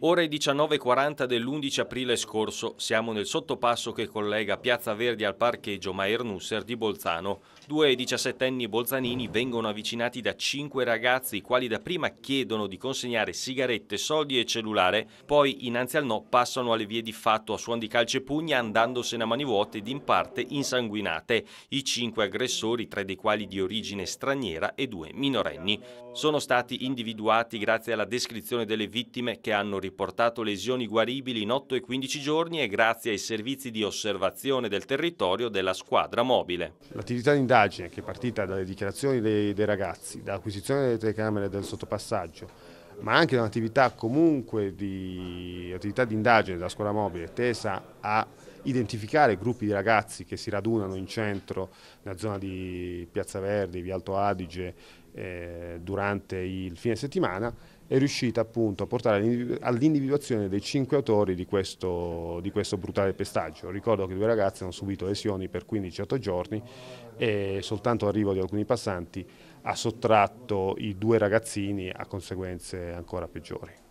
Ore 19.40 dell'11 aprile scorso siamo nel sottopasso che collega Piazza Verdi al parcheggio Maer Nusser di Bolzano. Due 17enni bolzanini vengono avvicinati da cinque ragazzi, i quali dapprima chiedono di consegnare sigarette, soldi e cellulare, poi innanzi al no passano alle vie di fatto a suon di calce e pugna andandosene a mani vuote ed in parte insanguinate. I cinque aggressori, tre dei quali di origine straniera e due minorenni, sono stati individuati grazie alla descrizione delle vittime che hanno rilasciato riportato lesioni guaribili in 8 e 15 giorni e grazie ai servizi di osservazione del territorio della squadra mobile. L'attività di indagine che è partita dalle dichiarazioni dei, dei ragazzi, dall'acquisizione delle telecamere del sottopassaggio, ma anche da un'attività comunque di attività di indagine della scuola mobile tesa a identificare gruppi di ragazzi che si radunano in centro, nella zona di Piazza Verdi, Via Alto Adige, eh, durante il fine settimana, è riuscita appunto a portare all'individuazione dei cinque autori di questo, di questo, brutale pestaggio. Ricordo che due ragazzi hanno subito lesioni per 15-8 giorni e soltanto l'arrivo di alcuni passanti ha sottratto i due ragazzini a conseguenze ancora peggiori.